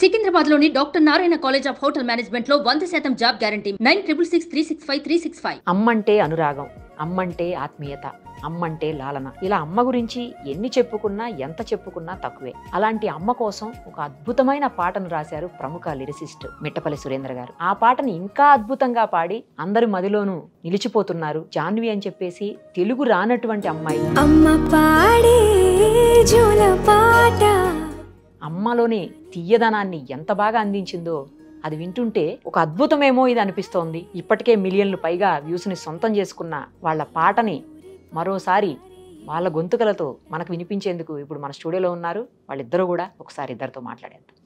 సికింద్రాబాద్ లోని doctor Narayana college of hotel management లో వంద శాతం job guarantee nine triple six three six five three six five అమ్మంటే అనురాగం అమ్మంటే ఆత్మీయత అమ్మంటే లాలన ఇలా అమ్మ గురించి ఎన్ని చెప్పుకున్నా ఎంత చెప్పుకున్నా తక్కువే అలాంటి అమ్మ కోసం ఒక అద్భుతమైన పాటను రాశారు ప్రముఖ లిరిసిస్ట్ మిట్టపల్లి సురేంద్ర గారు ఆ పాటను ఇంకా అద్భుతంగా పాడి అందరి మదిలోనూ నిలిచిపోతున్నారు జాన్వి అని చెప్పేసి తెలుగు రానటువంటి అమ్మాయి అమ్మ పాడే పాట అమ్మలోని తీయదనాన్ని ఎంత బాగా అందించిందో అది వింటుంటే ఒక అద్భుతమేమో ఇది అనిపిస్తోంది ఇప్పటికే మిలియన్లు పైగా వ్యూస్ని సొంతం చేసుకున్న వాళ్ళ పాటని మరోసారి వాళ్ళ గొంతుకలతో మనకు వినిపించేందుకు ఇప్పుడు మన స్టూడియోలో ఉన్నారు వాళ్ళిద్దరూ కూడా ఒకసారి ఇద్దరితో మాట్లాడేద్దాం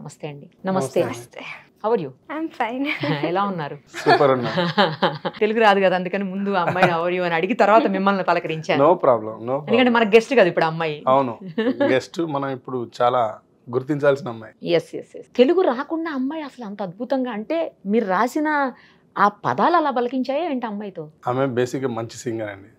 నమస్తే అండి నమస్తే నమస్తే హవర్ యూ ఫైన్ ఎలా ఉన్నారు సూపర్ ఉన్నా తెలుగు రాదు కదా అందుకని ముందు అమ్మాయి అవర్ యూ అని అడిగి తర్వాత మిమ్మల్ని పలకరించాను నో ప్రాబ్లం నో ఎందుకంటే మన గెస్ట్ కదా ఇప్పుడు అమ్మాయి అవును గెస్ట్ మనం ఇప్పుడు చాలా గుర్తించాల్సిన అమ్మాయి ఎస్ ఎస్ ఎస్ తెలుగు రాకుండా అమ్మాయి అసలు అంత అద్భుతంగా అంటే మీరు రాసిన ఆ పదాలు అలా పలికించాయా ఏంటి అమ్మాయితో ఆమె బేసిక్ మంచి సింగర్ అండి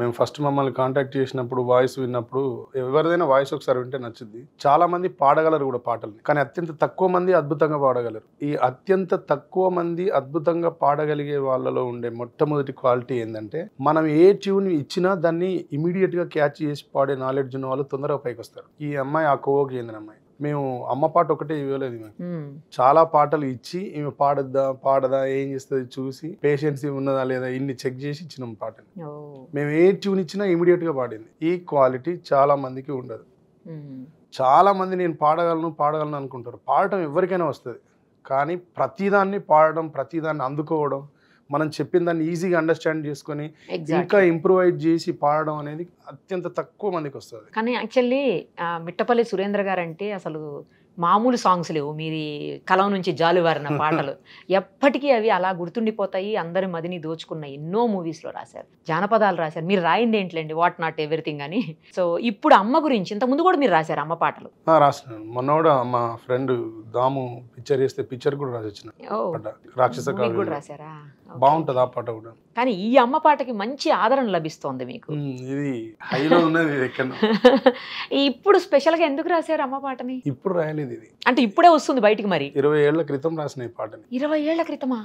మేము ఫస్ట్ మమ్మల్ని కాంటాక్ట్ చేసినప్పుడు వాయిస్ విన్నప్పుడు ఎవరిదైనా వాయిస్ ఒకసారి వింటే నచ్చుద్ది చాలా మంది పాడగలరు కూడా పాటలు కానీ అత్యంత తక్కువ మంది అద్భుతంగా పాడగలరు ఈ అత్యంత తక్కువ మంది అద్భుతంగా పాడగలిగే వాళ్ళలో ఉండే మొట్టమొదటి క్వాలిటీ ఏంటంటే మనం ఏ ట్యూన్ ఇచ్చినా దాన్ని ఇమీడియట్ గా క్యాచ్ చేసి పాడే నాలెడ్జ్ ఉన్న వాళ్ళు తొందరగా పైకి వస్తారు ఈ అమ్మాయి ఆ కోవకి అమ్మాయి మేము అమ్మ పాట ఒకటే ఇవ్వలేదు మేము చాలా పాటలు ఇచ్చి ఈమె పాడద్దా పాడదా ఏం చేస్తుంది చూసి పేషెన్స్ ఉన్నదా లేదా ఇన్ని చెక్ చేసి ఇచ్చిన పాటని మేము ఏ ట్యూన్ ఇచ్చినా ఇమీడియట్ గా పాడింది ఈ క్వాలిటీ చాలా మందికి ఉండదు చాలా మంది నేను పాడగలను పాడగలను అనుకుంటారు పాడటం ఎవరికైనా వస్తుంది కానీ ప్రతిదాన్ని పాడడం ప్రతిదాన్ని అందుకోవడం మనం చెప్పిన దాన్ని ఈజీగా అండర్స్టాండ్ చేసుకొని ఇంకా ఇంప్రూవైజ్ చేసి పాడడం అనేది అత్యంత తక్కువ మందికి వస్తుంది కానీ యాక్చువల్లీ మిట్టపల్లి సురేంద్ర గారు అంటే అసలు మామూలు సాంగ్స్ లేవు మీరు కలం నుంచి జాలువారిన పాటలు ఎప్పటికీ అవి అలా గుర్తుండిపోతాయి అందరి మదిని దోచుకున్న ఎన్నో మూవీస్లో రాశారు జానపదాలు రాశారు మీరు రాయింది ఏంట్లేండి వాట్ నాట్ ఎవ్రీథింగ్ అని సో ఇప్పుడు అమ్మ గురించి ఇంతకుముందు కూడా మీరు రాశారు అమ్మ పాటలు రాసినాను మొన్నోడ మా ఫ్రెండ్ దాము పిక్చర్ వేస్తే పిక్చర్ కూడా రాసి వచ్చిన రాక్షస బాగుంటది ఆ పాట కూడా కానీ ఈ అమ్మ పాటకి మంచి ఆదరణ లభిస్తోంది మీకు ఇది హైలో ఉన్నది ఇప్పుడు స్పెషల్ గా ఎందుకు రాశారు అమ్మ పాటని ఇప్పుడు రాయలేదు ఇది అంటే ఇప్పుడే వస్తుంది బయటికి మరి ఇరవై ఏళ్ల క్రితం రాసిన ఈ పాటని ఇరవై ఏళ్ల క్రితమా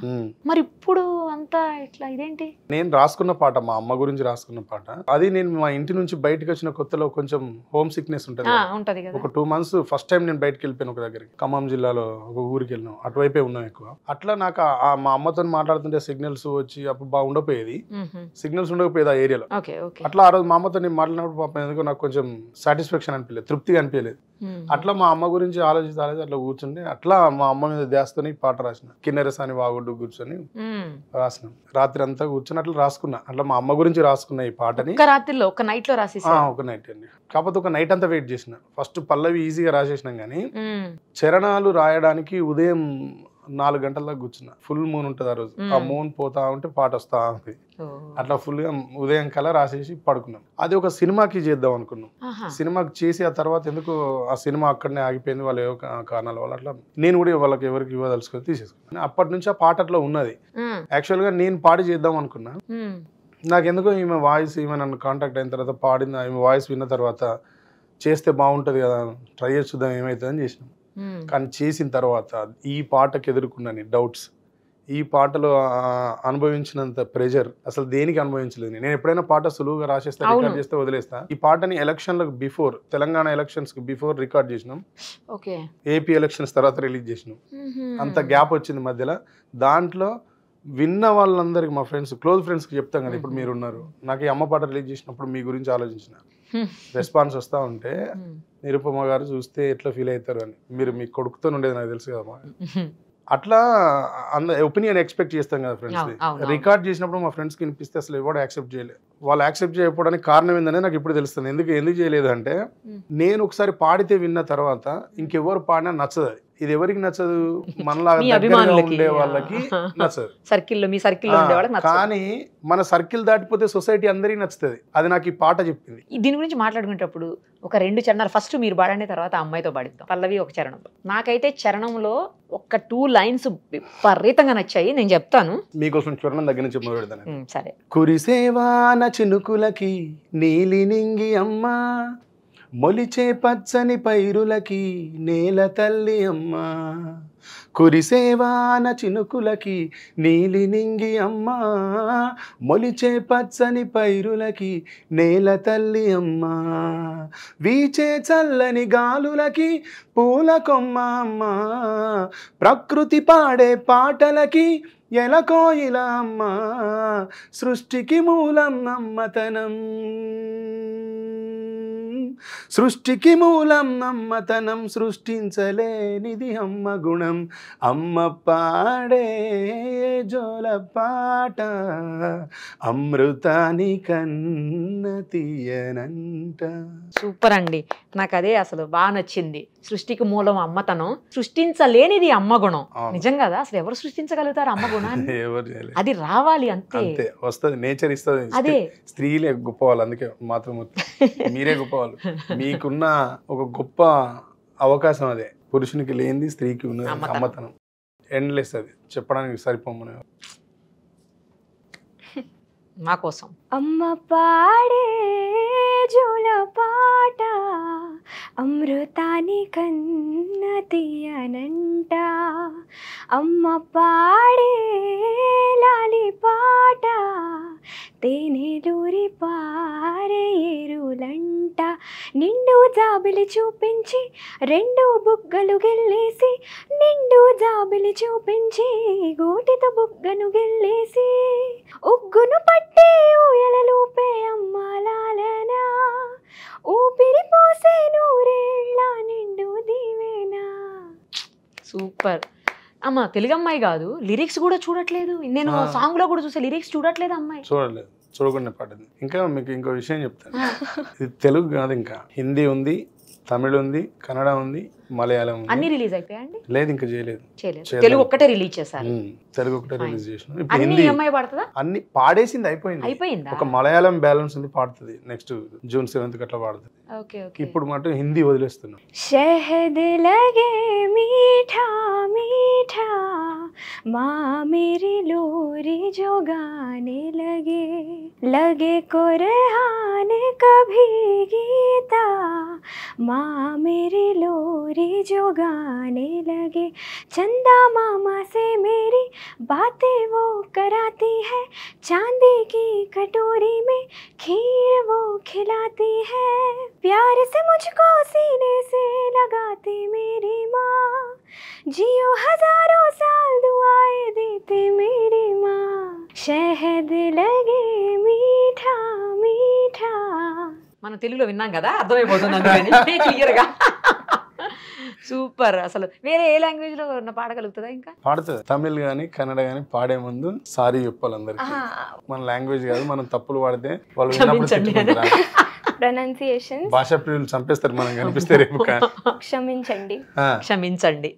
మరి ఇప్పుడు అంతా ఇట్లా ఇదేంటి నేను రాసుకున్న పాట మా అమ్మ గురించి రాసుకున్న పాట అది నేను మా ఇంటి నుంచి బయటకు వచ్చిన కొత్తలో కొంచెం హోమ్ సిక్నెస్ ఉంటుంది ఒక టూ మంత్స్ ఫస్ట్ టైం నేను బయటకు వెళ్ళిపోయాను ఒక దగ్గరికి ఖమ్మం జిల్లాలో ఒక ఊరికి వెళ్ళినాం అటువైపే ఉన్నాం ఎక్కువ అట్లా నాకు మా అమ్మతో మాట్లాడుతుంటే సిగ్నల్స్ వచ్చి అప్పుడు బాగా ఉండకపోయేది సిగ్నల్స్ ఉండకపోయేది ఆ ఏరియాలో అట్లా ఆ రోజు మా అమ్మతో నేను మాట్లాడినప్పుడు పాపం ఎందుకో నాకు కొంచెం సాటిస్ఫాక్షన్ అనిపించలేదు తృప్తిగా అనిపించలేదు అట్లా మా అమ్మ గురించి ఆలోచించి ఆలోచించి అట్లా కూర్చుంటే అట్లా మా అమ్మ మీద ధ్యాసతో పాట రాసిన కిన్నెరస అని వాగుడ్డు కూర్చొని రాసిన రాత్రి అంతా కూర్చొని అట్లా రాసుకున్నా అట్లా మా అమ్మ గురించి రాసుకున్నా ఈ పాటని రాత్రిలో ఒక నైట్ లో ఒక నైట్ అండి కాకపోతే ఒక నైట్ అంతా వెయిట్ చేసిన ఫస్ట్ పల్లవి ఈజీగా రాసేసినాం కానీ చరణాలు రాయడానికి ఉదయం నాలుగు గంటల దాకా కూర్చున్నా ఫుల్ మూన్ ఉంటుంది ఆ రోజు ఆ మూన్ hmm. పోతా ఉంటే పాట వస్తా ఉంది అట్లా గా ఉదయం కల రాసేసి పడుకున్నాం అది ఒక సినిమాకి చేద్దాం అనుకున్నాం సినిమాకి చేసి ఆ తర్వాత ఎందుకు ఆ సినిమా అక్కడనే ఆగిపోయింది వాళ్ళ ఏవో కారణాల వల్ల అట్లా నేను కూడా వాళ్ళకి ఎవరికి ఇవ్వదలుచుకొని తీసేసుకున్నాను అప్పటి నుంచి ఆ పాట అట్లా ఉన్నది యాక్చువల్ గా నేను పాట చేద్దాం అనుకున్నా hmm. నాకెందుకో ఈమె వాయిస్ ఈమె నన్ను కాంటాక్ట్ అయిన తర్వాత పాడిన ఈమె వాయిస్ విన్న తర్వాత చేస్తే బాగుంటుంది కదా ట్రై చేద్దాం ఏమవుతుందని చేసినాం Hmm. కానీ చేసిన తర్వాత ఈ పాటకు ఎదుర్కొన్నాను డౌట్స్ ఈ పాటలో అనుభవించినంత ప్రెషర్ అసలు దేనికి అనుభవించలేదు నేను ఎప్పుడైనా పాట సులువుగా రాసేస్తా రికార్డ్ చేస్తే వదిలేస్తా ఈ పాటని ఎలక్షన్లకు బిఫోర్ తెలంగాణ ఎలక్షన్స్ కి బిఫోర్ రికార్డ్ చేసినాం ఏపీ ఎలక్షన్స్ తర్వాత రిలీజ్ చేసినాం mm-hmm. అంత గ్యాప్ వచ్చింది మధ్యలో దాంట్లో విన్న వాళ్ళందరికి మా ఫ్రెండ్స్ క్లోజ్ ఫ్రెండ్స్కి చెప్తాం కదా ఇప్పుడు mm-hmm. మీరు ఉన్నారు నాకు ఈ అమ్మ పాట రిలీజ్ చేసినప్పుడు మీ గురించి ఆలోచించిన రెస్పాన్స్ వస్తూ ఉంటే నిరుపమ గారు చూస్తే ఎట్లా ఫీల్ అవుతారు అని మీరు మీ కొడుకుతో ఉండేది నాకు తెలుసు కదమ్మా అట్లా అంద ఒపీనియన్ ఎక్స్పెక్ట్ చేస్తాం కదా ఫ్రెండ్స్ రికార్డ్ చేసినప్పుడు మా ఫ్రెండ్స్కి వినిపిస్తే అసలు ఎవరు యాక్సెప్ట్ చేయలేదు వాళ్ళు యాక్సెప్ట్ చేయకపోవడానికి కారణం ఏందనేది నాకు ఇప్పుడు తెలుస్తుంది ఎందుకు ఎందుకు చేయలేదు అంటే నేను ఒకసారి పాడితే విన్న తర్వాత ఇంకెవ్వరు పాడినా నచ్చదు ఇది ఎవరికి నచ్చదు మనలాగా ఉండే వాళ్ళకి నచ్చదు సర్కిల్లో మీ సర్కిల్ కానీ మన సర్కిల్ దాటిపోతే సొసైటీ అందరికి నచ్చుతుంది అది నాకు ఈ పాట చెప్పింది దీని గురించి మాట్లాడుకునేటప్పుడు ఒక రెండు చరణాలు ఫస్ట్ మీరు పాడండి తర్వాత అమ్మాయితో పాడిద్దాం పల్లవి ఒక చరణం నాకైతే చరణంలో ఒక టూ లైన్స్ విపరీతంగా నచ్చాయి నేను చెప్తాను మీకోసం చరణం దగ్గర నుంచి సరే కురిసేవాన చినుకులకి నీలి నింగి అమ్మ మొలిచే పచ్చని పైరులకి నేల తల్లి అమ్మ కురిసేవాన చినుకులకి నీలి నింగి అమ్మ మొలిచే పచ్చని పైరులకి నేల తల్లి అమ్మ వీచే చల్లని గాలులకి పూల కొమ్మ అమ్మ ప్రకృతి పాడే పాటలకి ఎలకోయిలమ్మ అమ్మ సృష్టికి మూలం నమ్మతనం సృష్టికి మూలం అమ్మతనం సృష్టించలేనిది అమ్మ గుణం అమ్మ పాడే జోల పాట అమృతాని కన్న తీయనంట సూపర్ అండి నాకు అదే అసలు బాగా నచ్చింది సృష్టికి మూలం అమ్మతనం సృష్టించలేనిది అమ్మ గుణం నిజం కదా అసలు ఎవరు సృష్టించగలుగుతారు అమ్మ గుణాన్ని అది రావాలి అంతే వస్తుంది నేచర్ ఇస్తుంది అదే స్త్రీలే గొప్పవాళ్ళు అందుకే మాత్రం మీరే గొప్పవాళ్ళు మీకున్న ఒక గొప్ప అవకాశం అదే పురుషునికి లేనిది స్త్రీకి ఉన్నది అమ్మతనం ఎండ్లెస్ అది చెప్పడానికి సరిపోమని మా కోసం అమ్మ పాడే జూల పాట అమృతాని కన్న తీయనంట అమ్మ పాడే లాలి పా తేనెలూరి పారే నిండు జాబిలి చూపించి రెండు బుగ్గలు గెల్లేసి నిండు జాబిలి చూపించి గోటితో బుగ్గను గెల్లేసి ఉగ్గును పట్టే ఊయలలోపే అమ్మాలాలనా ఊపిరి పోసే నూరేళ్ళ నిండు దీవేనా సూపర్ అమ్మ తెలుగు అమ్మాయి కాదు లిరిక్స్ కూడా చూడట్లేదు నేను సాంగ్ లో కూడా చూసే లిరిక్స్ చూడట్లేదు అమ్మాయి చూడలేదు చూడకుండా పాడింది ఇంకా మీకు ఇంకో విషయం చెప్తాను ఇది తెలుగు కాదు ఇంకా హిందీ ఉంది తమిళ ఉంది కన్నడ ఉంది మలయాళం ఉంది అన్ని రిలీజ్ అయిపోయాయండి లేదు ఇంకా చేయలేదు తెలుగు ఒక్కటే రిలీజ్ చేశారు తెలుగు ఒక్కటే రిలీజ్ చేసిన ఇప్పుడు హిందీ అమ్మాయి పాడుతుందా అన్ని పాడేసింది అయిపోయింది అయిపోయింది ఒక మలయాళం బ్యాలెన్స్ ఉంది పాడుతుంది నెక్స్ట్ జూన్ సెవెంత్ అట్లా పాడుతుంది ఇప్పుడు మాట హిందీ వదిలేస్తున్నాం షహద్ లగే माँ मेरी लोरी जो गाने लगे लगे को रेहाने कभी गीता माँ मेरी लोरी जो गाने लगे चंदा मामा से मेरी बातें वो कराती है चांदी की कटोरी में खीर वो खिलाती है प्यार से मुझको सीने से लगाती मेरी माँ जियो हजारों साल दुआएं देती मेरी माँ शहद लगे మనం తెలుగులో విన్నాం కదా అర్థమైపోతుంది అందుకని క్లియర్గా సూపర్ అసలు వేరే ఏ లాంగ్వేజ్ లో ఉన్న పాడగలుగుతుందా ఇంకా పాడుతుంది తమిళ్ గానీ కన్నడ గానీ పాడే ముందు సారీ చెప్పాలి అందరికి మన లాంగ్వేజ్ కాదు మనం తప్పులు పాడితే వాళ్ళు ప్రొనౌన్సియేషన్ భాష ప్రియులు చంపేస్తారు మనం కనిపిస్తే రేపు క్షమించండి క్షమించండి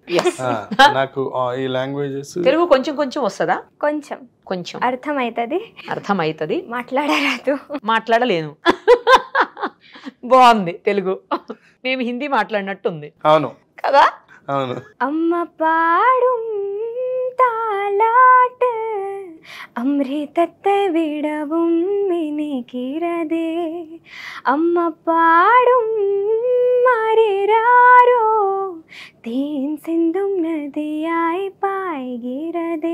నాకు ఈ లాంగ్వేజెస్ తెలుగు కొంచెం కొంచెం వస్తుందా కొంచెం కొంచెం అర్థం అవుతుంది అర్థం అవుతుంది మాట్లాడరాదు మాట్లాడలేను బాగుంది తెలుగు మేము హిందీ మాట్లాడినట్టుంది అవును కదా అవును అమ్మ పాడు താലാട്ട് അമൃതത്തെ വിടവും മിനികിരതേ అమ్మ പാടും மாறுகிறாரோ தேன் சிந்தும் நதியாய் பாய்கிறது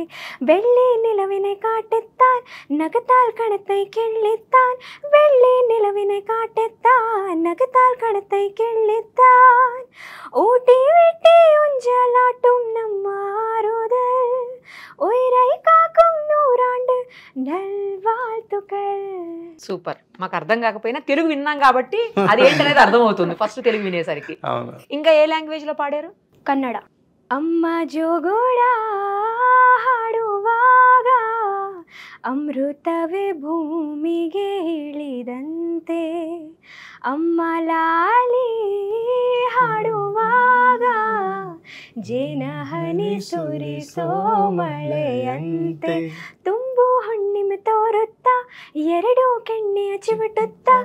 வெள்ளி நிலவினை காட்டுத்தான் நகத்தால் கணத்தை கிள்ளித்தான் வெள்ளி நிலவினை காட்டுத்தான் நகத்தால் கணத்தை கிள்ளித்தான் ஊட்டி விட்டி உஞ்சலாட்டும் நம்மாறுதல் உயிரை காக்க సూపర్ మాకు అర్థం కాకపోయినా తెలుగు విన్నాం కాబట్టి అది ఏంటనేది అర్థమవుతుంది ఫస్ట్ తెలుగు వినేసరికి ఇంకా ఏ లాంగ్వేజ్ లో పాడారు కన్నడ అమ్మ జోగోడా ಹಾಡುವಾಗ ಅಮೃತವೇ ಭೂಮಿಗೆ ಇಳಿದಂತೆ ಅಮ್ಮ ಲಾಲಿ ಹಾಡುವಾಗ ಜೇನಹನಿ ಸುರಿಸೋ ಮಳೆಯಂತೆ ಹುಣ್ಣಿಮೆ ತೋರುತ್ತ ಎರಡು ಕೆಣ್ಣೆಯ ಚಿವುಟುತ್ತಾ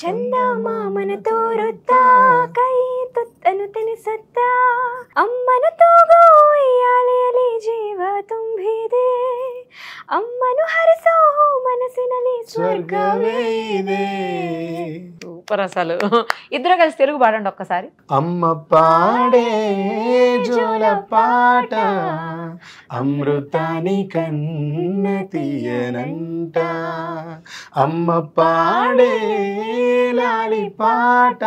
ಚಂದ ಮಾಮನ ತೋರುತ್ತಾ ಕೈ ತುತ್ತನು ತಿಳಿಸುತ್ತಾ ಅಮ್ಮನ ತೂಗೋ ಉಯ್ಯಾಲೆಯಲ್ಲಿ ಜೀವ ತುಂಬಿದೆ ಅಮ್ಮನು ಹರಿಸೋ ಮನಸ್ಸಿನಲ್ಲಿ ಸ್ವರ್ಗವೇ ಇದೆ సూపర్ అసలు ఇద్దరు కలిసి తెలుగు పాడండి ఒక్కసారి అమ్మ పాడే జోల పాట అమృతాని కన్నతి అమ్మ పాడే లాలి పాట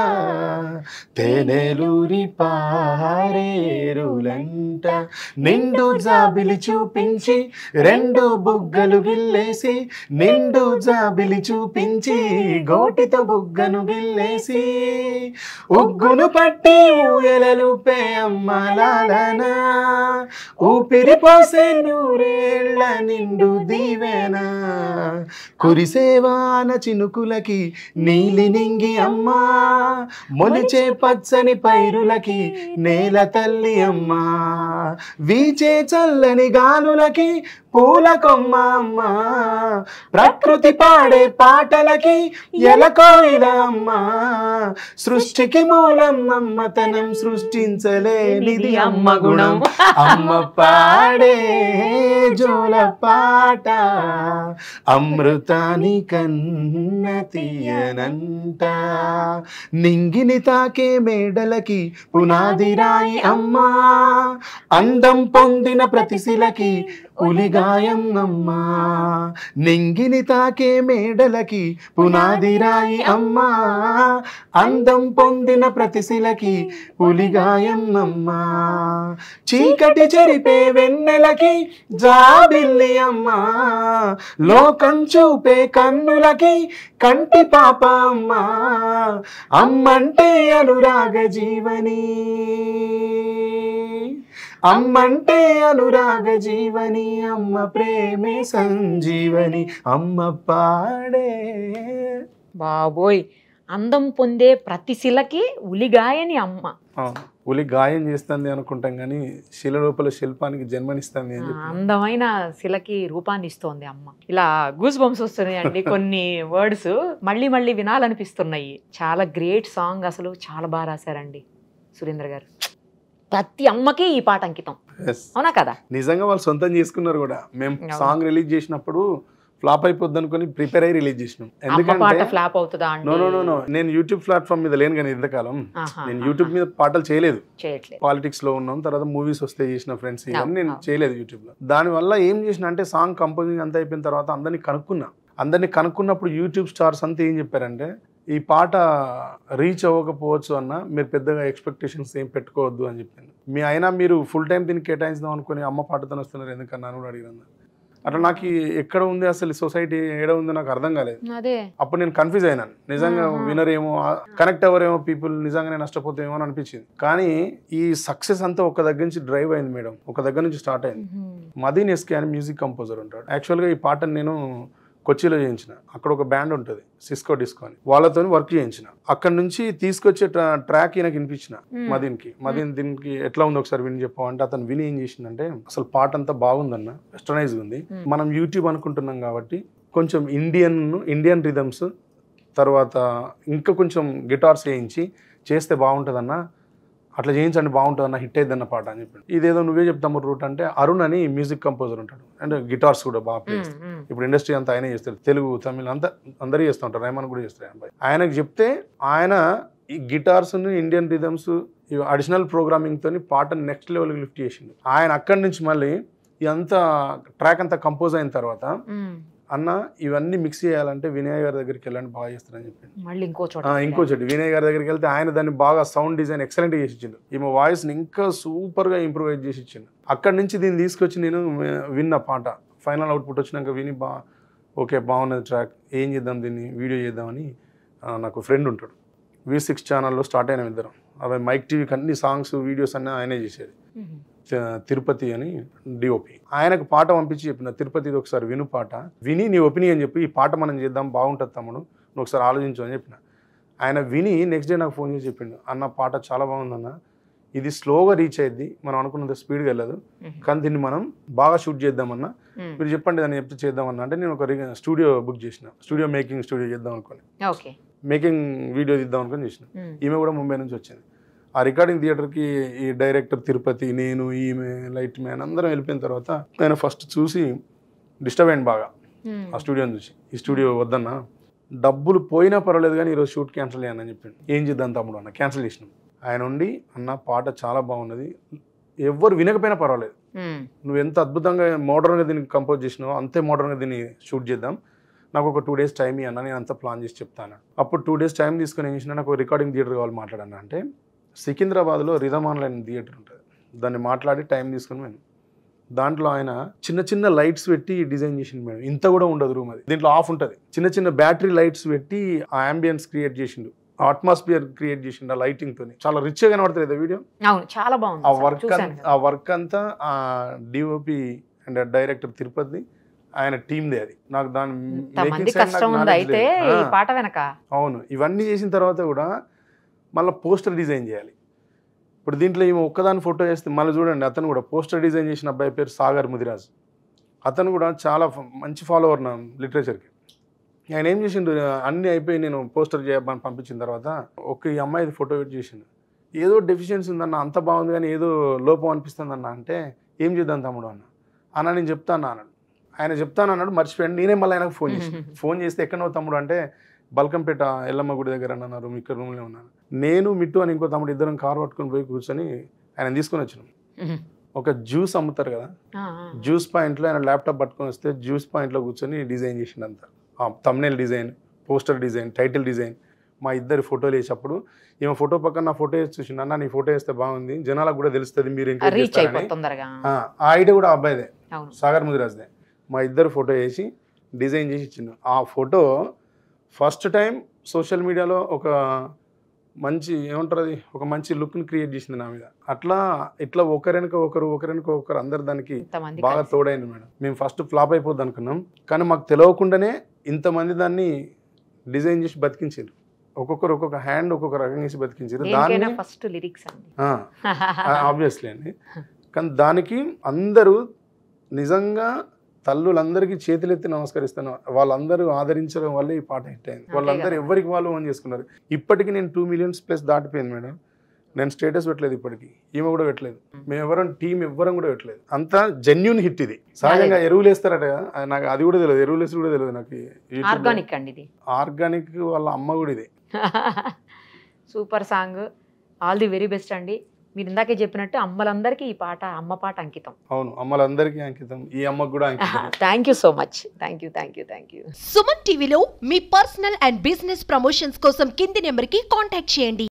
తేనెలూరి పారేరులంట నిండు జాబిలి చూపించి రెండు బుగ్గలు విల్లేసి నిండు జాబిలి చూపించి గోటితో బుగ్గను విల్లేసి ఉగ్గును పట్టి పే అమ్మ లాలనా ఊపిరి పోసే నూరేళ్ల నిండు దీవె నువ్వేనా కురిసేవాన చినుకులకి నీలి నింగి అమ్మా మొలిచే పచ్చని పైరులకి నేల తల్లి అమ్మా వీచే చల్లని గాలులకి పూల కొమ్మ అమ్మ ప్రకృతి పాడే పాటలకి ఎలకోయిలమ్మ సృష్టికి మూలం తనం సృష్టించలేనిది అమ్మ గుణం అమ్మ పాడే జోల పాట అమృతాని కన్న తీయనంట నింగిని తాకే మేడలకి పునాదిరాయి అమ్మ అమ్మా అందం పొందిన ప్రతిశిలకి ఉలిగాయం అమ్మా నింగిని తాకే మేడలకి పునాదిరాయి అమ్మా అందం పొందిన ప్రతిశిలకి పులిగాయం అమ్మా చీకటి చెరిపే వెన్నెలకి జాబిల్లి అమ్మా లోకం చూపే కన్నులకి కంటి పాప అమ్మా అమ్మంటే అనురాగ జీవనీ అమ్మంటే అనురాగ జీవని అమ్మ ప్రేమే సంజీవని అమ్మ పాడే బాబోయ్ అందం పొందే ప్రతి శిలకి ఉలిగాయని అమ్మ ఉలి గాయం చేస్తుంది అనుకుంటాం కానీ శిల రూపల శిల్పానికి జన్మనిస్తుంది అందమైన శిలకి రూపాన్ని ఇస్తోంది అమ్మ ఇలా గూస్ బంప్స్ వస్తున్నాయి అండి కొన్ని వర్డ్స్ మళ్ళీ మళ్ళీ వినాలనిపిస్తున్నాయి చాలా గ్రేట్ సాంగ్ అసలు చాలా బాగా రాశారండి సురేంద్ర గారు ప్రతి అమ్మకి ఈ పాట అంకితం అవునా కదా నిజంగా వాళ్ళు సొంతం చేసుకున్నారు కూడా మేము సాంగ్ రిలీజ్ చేసినప్పుడు ఫ్లాప్ అయిపోద్ది అనుకుని ప్రిపేర్ అయ్యి రిలీజ్ చేసినాం ఎందుకంటే నేను యూట్యూబ్ ప్లాట్ఫామ్ మీద లేను కానీ ఇంతకాలం నేను యూట్యూబ్ మీద పాటలు చేయలేదు పాలిటిక్స్ లో ఉన్నాం తర్వాత మూవీస్ వస్తే చేసిన ఫ్రెండ్స్ ఇవన్నీ నేను చేయలేదు యూట్యూబ్ లో దాని వల్ల ఏం చేసిన అంటే సాంగ్ కంపోజింగ్ అంతా అయిపోయిన తర్వాత అందరినీ కనుక్కున్నా అందరినీ కనుక్కున్నప్పుడు యూట్యూబ్ స్టార్స్ అంతా ఏం చెప్పారంటే ఈ పాట రీచ్ అవ్వకపోవచ్చు అన్న మీరు పెద్దగా ఎక్స్పెక్టేషన్స్ ఏం పెట్టుకోవద్దు అని చెప్పింది మీ అయినా మీరు ఫుల్ టైం దీన్ని కేటాయించుదాం అనుకుని అమ్మ పాటతో వస్తున్నారు ఎందుకన్నా అని అడిగిన అట్లా నాకు ఎక్కడ ఉంది అసలు సొసైటీ ఎక్కడ ఉంది నాకు అర్థం కాలేదు అప్పుడు నేను కన్ఫ్యూజ్ అయినాను నిజంగా వినరేమో కనెక్ట్ అవ్వరేమో పీపుల్ నిజంగా నేను నష్టపోతేమో అని అనిపించింది కానీ ఈ సక్సెస్ అంతా ఒక దగ్గర నుంచి డ్రైవ్ అయింది మేడం ఒక దగ్గర నుంచి స్టార్ట్ అయింది Madeen S K music composer ఉంటాడు యాక్చువల్గా ఈ పాటను నేను కొచ్చిలో చేయించిన అక్కడ ఒక బ్యాండ్ ఉంటుంది సిస్కో డిస్కో అని వాళ్ళతో వర్క్ చేయించిన అక్కడ నుంచి తీసుకొచ్చే ట్రాక్ ఈయనకి వినిపించిన మదీన్కి మదీన్ దీనికి ఎట్లా ఉంది ఒకసారి విని చెప్పు అంటే అతను విని ఏం చేసిందంటే అసలు పాట అంతా బాగుందన్న వెస్టర్నైజ్ ఉంది మనం యూట్యూబ్ అనుకుంటున్నాం కాబట్టి కొంచెం ఇండియన్ ఇండియన్ రిథమ్స్ తర్వాత ఇంకా కొంచెం గిటార్స్ వేయించి చేస్తే బాగుంటుందన్న అట్లా చేయించండి బాగుంటుంది అన్న హిట్ అయిందన్న పాట అని చెప్పి ఇదేదో నువ్వే చెప్తాము రూట్ అంటే అరుణ్ అని మ్యూజిక్ కంపోజర్ ఉంటాడు అండ్ గిటార్స్ కూడా బాగా ప్లే ఇప్పుడు ఇండస్ట్రీ అంతా ఆయనే చేస్తారు తెలుగు తమిళ అంతా అందరూ చేస్తూ ఉంటారు రెహమాన్ కూడా చేస్తారు అబ్బాయి ఆయనకు చెప్తే ఆయన ఈ గిటార్స్ని ఇండియన్ రిథమ్స్ అడిషనల్ ప్రోగ్రామింగ్ తోని పాటను నెక్స్ట్ లెవెల్కి లిఫ్ట్ చేసింది ఆయన అక్కడి నుంచి మళ్ళీ ఇదంతా ట్రాక్ అంతా కంపోజ్ అయిన తర్వాత అన్న ఇవన్నీ మిక్స్ చేయాలంటే వినయ్ గారి దగ్గరికి వెళ్ళండి బాగా చేస్తారని చెప్పింది మళ్ళీ ఇంకో చోట ఇంకో చోటు వినయ్ గారి దగ్గరికి వెళ్తే ఆయన దాన్ని బాగా సౌండ్ డిజైన్ ఎక్సలెంట్ చేసి ఇచ్చిండు ఈమె వాయిస్ని ఇంకా సూపర్గా ఇంప్రూవైజ్ చేసి ఇచ్చిండు అక్కడి నుంచి దీన్ని తీసుకొచ్చి నేను విన్న పాట ఫైనల్ అవుట్పుట్ వచ్చినాక విని బా ఓకే బాగున్నది ట్రాక్ ఏం చేద్దాం దీన్ని వీడియో చేద్దామని నాకు ఫ్రెండ్ ఉంటాడు వి సిక్స్ ఛానల్లో స్టార్ట్ అయిన ఇద్దరం అవి మైక్ టీవీకి అన్ని సాంగ్స్ వీడియోస్ అన్నీ ఆయనే చేసేది తిరుపతి అని డిఓపి ఆయనకు పాట పంపించి చెప్పిన తిరుపతిది ఒకసారి విను పాట విని నీ ఒపీనియన్ చెప్పి ఈ పాట మనం చేద్దాం బాగుంటుంది తమ్ముడు నువ్వు ఒకసారి ఆలోచించు అని చెప్పిన ఆయన విని నెక్స్ట్ డే నాకు ఫోన్ చేసి చెప్పిండు అన్న పాట చాలా బాగుందన్న ఇది స్లోగా రీచ్ అయ్యింది మనం అనుకున్నంత స్పీడ్గా వెళ్ళదు కానీ దీన్ని మనం బాగా షూట్ చేద్దామన్నా మీరు చెప్పండి దాన్ని చెప్తే చేద్దామన్నా అంటే నేను ఒక స్టూడియో బుక్ చేసిన స్టూడియో మేకింగ్ స్టూడియో చేద్దాం అనుకోని మేకింగ్ వీడియో తీద్దాం అనుకుని చేసిన ఈమె కూడా ముంబై నుంచి వచ్చింది ఆ రికార్డింగ్ థియేటర్కి ఈ డైరెక్టర్ తిరుపతి నేను ఈమె లైట్ మ్యాన్ అందరం వెళ్ళిపోయిన తర్వాత నేను ఫస్ట్ చూసి డిస్టర్బ్ అయింది బాగా ఆ స్టూడియోని చూసి ఈ స్టూడియో వద్దన్న డబ్బులు పోయినా పర్వాలేదు కానీ ఈరోజు షూట్ క్యాన్సిల్ చేయను అని ఏం చేద్దాం తమ్ముడు అన్న క్యాన్సిల్ చేసినాం ఆయన ఉండి అన్న పాట చాలా బాగున్నది ఎవ్వరు వినకపోయినా పర్వాలేదు నువ్వు ఎంత అద్భుతంగా మోడర్న్గా దీన్ని కంపోజ్ చేసినావో అంతే మోడర్న్గా దీన్ని షూట్ చేద్దాం నాకు ఒక టూ డేస్ టైం ఇవ్వన్నా నేను అంతా ప్లాన్ చేసి చెప్తాను అప్పుడు టూ డేస్ టైం తీసుకుని ఏం చేసినా నాకు రికార్డింగ్ థియేటర్ కావాలి మాట్లాడాను అంటే సికింద్రాబాద్లో రిధమ్ ఆన్లైన్ థియేటర్ ఉంటుంది దాన్ని మాట్లాడి టైం తీసుకుని మేము దాంట్లో ఆయన చిన్న చిన్న లైట్స్ పెట్టి డిజైన్ చేసింది మేడం ఇంత కూడా ఉండదు రూమ్ అది దీంట్లో ఆఫ్ ఉంటుంది చిన్న చిన్న బ్యాటరీ లైట్స్ పెట్టి ఆ అంబియన్స్ క్రియేట్ చేసిండు అట్మాస్ఫియర్ క్రియేట్ చేసిండు ఆ లైటింగ్ తోని చాలా రిచ్ గా కనబడుతుంది వీడియో చాలా బాగుంది ఆ వర్క్ ఆ వర్క్ అంతా ఆ డిఓపి అండ్ డైరెక్టర్ తిరుపతి ఆయన టీమ్దే అది నాకు దాని అవును ఇవన్నీ చేసిన తర్వాత కూడా మళ్ళీ పోస్టర్ డిజైన్ చేయాలి ఇప్పుడు దీంట్లో ఈమె ఒక్కదాని ఫోటో వేస్తే మళ్ళీ చూడండి అతను కూడా పోస్టర్ డిజైన్ చేసిన అబ్బాయి పేరు సాగర్ ముదిరాజ్ అతను కూడా చాలా మంచి ఫాలోవర్ నా లిటరేచర్కి ఆయన ఏం చేసిండు అన్నీ అయిపోయి నేను పోస్టర్ చేయమని పంపించిన తర్వాత ఒక ఈ అమ్మాయిది ఫోటో పెట్టి చేసిండు ఏదో డెఫిషియన్సీ ఉందన్న అంత బాగుంది కానీ ఏదో లోపం అనిపిస్తుంది అన్న అంటే ఏం చేద్దాం తమ్ముడు అన్న అన్న నేను చెప్తాను అన్నాడు ఆయన చెప్తాను అన్నాడు మర్చిపోయాను నేనే మళ్ళీ ఆయనకు ఫోన్ చేసి ఫోన్ చేస్తే ఎక్కడ తమ్ముడు అంటే బల్కంపేట ఎల్లమ్మ గుడి దగ్గర అన్నారు ఇక్కడ రూమ్లో ఉన్నాను నేను మిట్టు అని ఇంకో తమ్ముడు ఇద్దరం కారు పట్టుకుని పోయి కూర్చొని ఆయన తీసుకుని వచ్చినాం ఒక జ్యూస్ అమ్ముతారు కదా జ్యూస్ పాయింట్లో ఆయన ల్యాప్టాప్ పట్టుకొని వస్తే జ్యూస్ పాయింట్లో కూర్చొని డిజైన్ చేసిండంతా thumbnail design poster design title design మా ఇద్దరు ఫోటోలు వేసేటప్పుడు ఈమె ఫోటో పక్కన నా ఫోటో వేసి చూసి అన్న నీ ఫోటో వేస్తే బాగుంది జనాలకు కూడా తెలుస్తుంది మీరు ఇంకా ఆ ఐడియా కూడా అబ్బాయిదే సాగర్ ముదిరాజ్దే మా ఇద్దరు ఫోటో వేసి డిజైన్ చేసి ఇచ్చిండు ఆ ఫోటో ఫస్ట్ టైం సోషల్ మీడియాలో ఒక మంచి ఏముంటుంది ఒక మంచి లుక్ని క్రియేట్ చేసింది నా మీద అట్లా ఇట్లా ఒకరినక ఒకరు ఒకరినక ఒకరు అందరు దానికి బాగా తోడైంది మేడం మేము ఫస్ట్ ఫ్లాప్ అయిపోద్ది అనుకున్నాం కానీ మాకు తెలియకుండానే ఇంతమంది దాన్ని డిజైన్ చేసి బతికించారు ఒక్కొక్కరు ఒక్కొక్క హ్యాండ్ ఒక్కొక్క రకం చేసి బతికించారు ఫస్ట్ ఆబ్వియస్లీ అండి కానీ దానికి అందరూ నిజంగా తల్లులందరికీ చేతులెత్తి నమస్కరిస్తాను వాళ్ళందరూ ఆదరించడం వల్ల ఈ పాట హిట్ అయింది వాళ్ళందరూ ఎవరికి వాళ్ళు ఓన్ చేసుకున్నారు ఇప్పటికీ నేను టూ మిలియన్స్ ప్లస్ దాటిపోయింది మేడం నేను స్టేటస్ పెట్టలేదు ఇప్పటికి ఈమె కూడా పెట్టలేదు మేము ఎవరం టీం ఎవ్వరం కూడా పెట్టలేదు అంత జెన్యున్ హిట్ ఇది సహజంగా ఎరువులు వేస్తారట నాకు అది కూడా తెలియదు ఎరువులు వేసి కూడా తెలియదు నాకు ఆర్గానిక్ అండి ఇది ఆర్గానిక్ వాళ్ళ అమ్మ కూడా ఇది super song all the very best అండి మీరు ఇందాకే చెప్పినట్టు అమ్మలందరికీ ఈ పాట అమ్మ పాట అంకితం అవును అమ్మలందరికీ అంకితం ఈ అమ్మ కూడా అంకితం thank you so much thank you thank you thank you Suman టీవీలో మీ పర్సనల్ అండ్ బిజినెస్ ప్రమోషన్స్ కోసం కింది నెంబర్కి కాంటాక్ట్ చేయండి